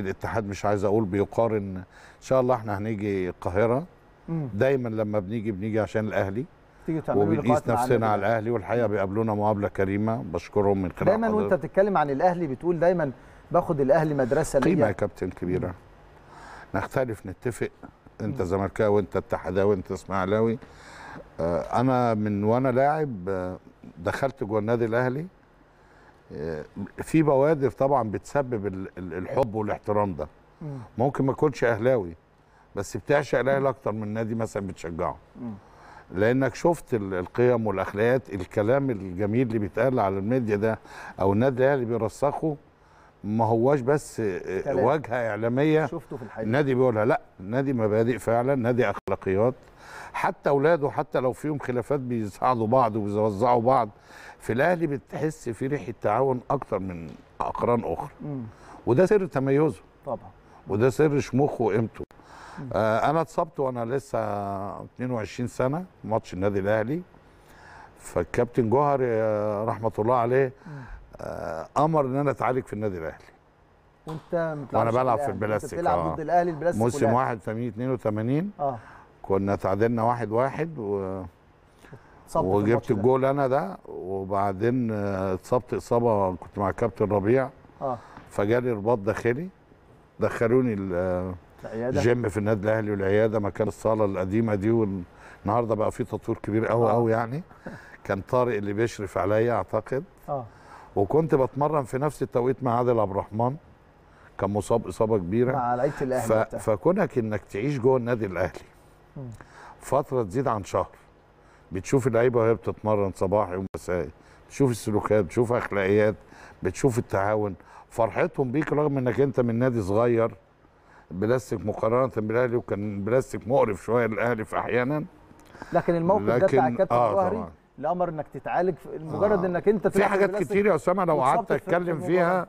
الاتحاد مش عايز اقول بيقارن ان شاء الله احنا هنيجي القاهره دايما لما بنيجي بنيجي عشان الاهلي وبنقيس نفسنا على الاهلي والحقيقه بيقابلونا مقابله كريمه بشكرهم من خلال دايما وانت بتتكلم عن الاهلي بتقول دايما باخد الاهلي مدرسه ليا قيمه يا كابتن كبيره نختلف نتفق انت زملكاوي وانت اتحداوي وانت اسماعيلاوي آه، انا من وانا لاعب آه، دخلت جوه النادي الاهلي آه، في بوادر طبعا بتسبب الحب والاحترام ده ممكن ما تكونش اهلاوي بس بتعشق الاهلي اكتر من نادي مثلا بتشجعه لانك شفت القيم والاخلاقيات الكلام الجميل اللي بيتقال على الميديا ده او النادي الاهلي بيرسخه ما هواش بس آه، واجهه اعلاميه شفته في الحقيقه النادي بيقولها لا النادي مبادئ فعلا نادي اخلاقيات حتى اولاده حتى لو فيهم خلافات بيساعدوا بعض وبيوزعوا بعض في الاهلي بتحس في ريحه تعاون اكتر من اقران اخرى وده سر تميزه طبعا وده سر شموخه وقيمته آه انا اتصبت وانا لسه 22 سنه ماتش النادي الاهلي فالكابتن جوهر آه، رحمه الله عليه آه امر ان انا اتعالج في النادي الاهلي وانت وانا بلعب في البلاستيك بتلعب آه. ضد الاهلي البلاستيك موسم واحد في 82 اه كنا تعادلنا واحد واحد و... وجبت الجول انا ده وبعدين اتصبت اصابه كنت مع كابتن ربيع اه فجالي رباط داخلي دخلوني الجيم في النادي الاهلي والعياده مكان الصاله القديمه دي والنهارده بقى في تطوير كبير قوي قوي آه. يعني كان طارق اللي بيشرف عليا اعتقد اه وكنت بتمرن في نفس التوقيت مع عادل عبد الرحمن كان مصاب اصابه كبيره مع لعيبه الاهلي ف... فكونك انك تعيش جوه النادي الاهلي فتره تزيد عن شهر بتشوف اللعيبه وهي بتتمرن صباحي ومسائي بتشوف السلوكات بتشوف اخلاقيات بتشوف التعاون فرحتهم بيك رغم انك انت من نادي صغير بلاستيك مقارنه بالاهلي وكان بلاستيك مقرف شويه للاهلي في احيانا لكن الموقف لكن ده بتاع كابتن آه الظهري انك تتعالج آه. مجرد آه انك انت في حاجات كتير يا اسامه لو قعدت اتكلم فيها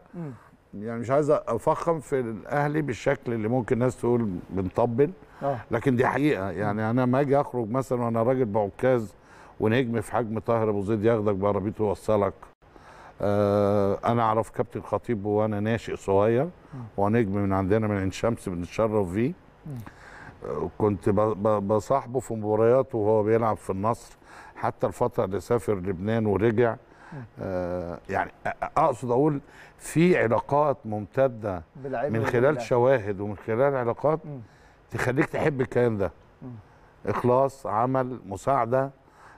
يعني مش عايز افخم في الاهلي بالشكل اللي ممكن الناس تقول بنطبل آه. لكن دي حقيقه يعني انا ما اجي اخرج مثلا وانا راجل بعكاز ونجم في حجم طاهر ابو زيد ياخدك بعربيته ويوصلك آه، انا اعرف كابتن خطيب وانا ناشئ صغير ونجم من عندنا من عين شمس بنتشرف فيه آه، كنت بصاحبه في مبارياته وهو بيلعب في النصر حتى الفتره اللي سافر لبنان ورجع يعني اقصد اقول في علاقات ممتده من خلال شواهد ومن خلال علاقات تخليك تحب الكيان ده اخلاص عمل مساعده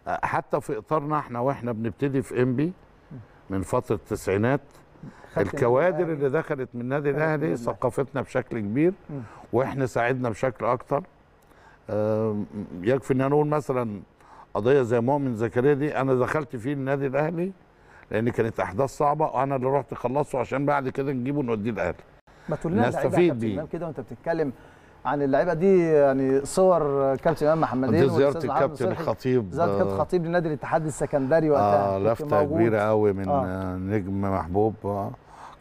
حتى في اطارنا احنا واحنا بنبتدي في انبي من فتره التسعينات الكوادر اللي دخلت من النادي الاهلي ثقفتنا بشكل كبير واحنا ساعدنا بشكل اكتر يكفي ان انا اقول مثلا قضيه زي مؤمن زكريا دي انا دخلت فيه النادي الاهلي لان كانت احداث صعبه وانا اللي رحت اخلصه عشان بعد كده نجيبه نوديه الاهلي ما تقول لنا كده وانت بتتكلم عن اللعيبه دي يعني صور كابتن امام محمدين زياره الكابتن الخطيب زياره الكابتن آه. الخطيب لنادي الاتحاد السكندري آه، وقتها اه لفته كبيره قوي من آه. نجم محبوب آه.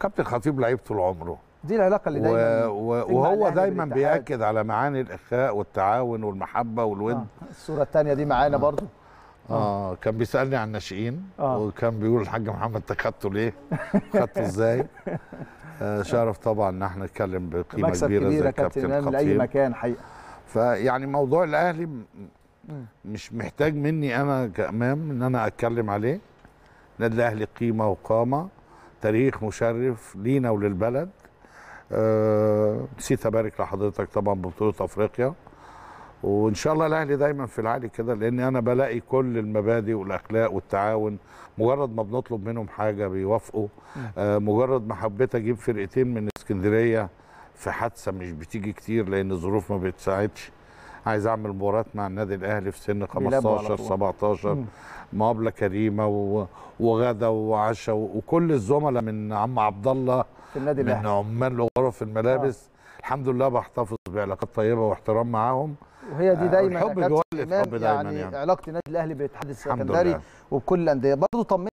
كابتن الخطيب لعيب طول عمره دي العلاقه اللي دايما و... وهو دايما بياكد على معاني الاخاء والتعاون والمحبه والود آه. الصوره الثانيه دي معانا آه. برضو آه. اه كان بيسالني عن الناشئين آه. وكان بيقول الحاج محمد انت خدته ليه؟ خدته ازاي؟ آه، شرف طبعا ان احنا نتكلم بقيمه كبيره كبيره كابتن امام لاي مكان حقيقه فيعني موضوع الاهلي مش محتاج مني انا كامام ان انا اتكلم عليه النادي الاهلي قيمه وقامه تاريخ مشرف لينا وللبلد آه، نسيت أه ابارك لحضرتك طبعا ببطوله افريقيا وان شاء الله الاهلي دايما في العالي كده لان انا بلاقي كل المبادئ والاخلاق والتعاون مجرد ما بنطلب منهم حاجه بيوافقوا آه مجرد ما حبيت اجيب فرقتين من اسكندريه في حادثه مش بتيجي كتير لان الظروف ما بتساعدش عايز اعمل مباراه مع النادي الاهلي في سن 15 17 مقابله كريمه وغدا وعشاء وكل الزملاء من عم عبد الله في النادي الاهلي من عمال غرف الملابس آه. الحمد لله بحتفظ بعلاقات طيبه واحترام معاهم وهي دي آه، دايما الحب بيولد حب دايما يعني, يعني. علاقه النادي الاهلي بالاتحاد السكندري وبكل الانديه برضه طمني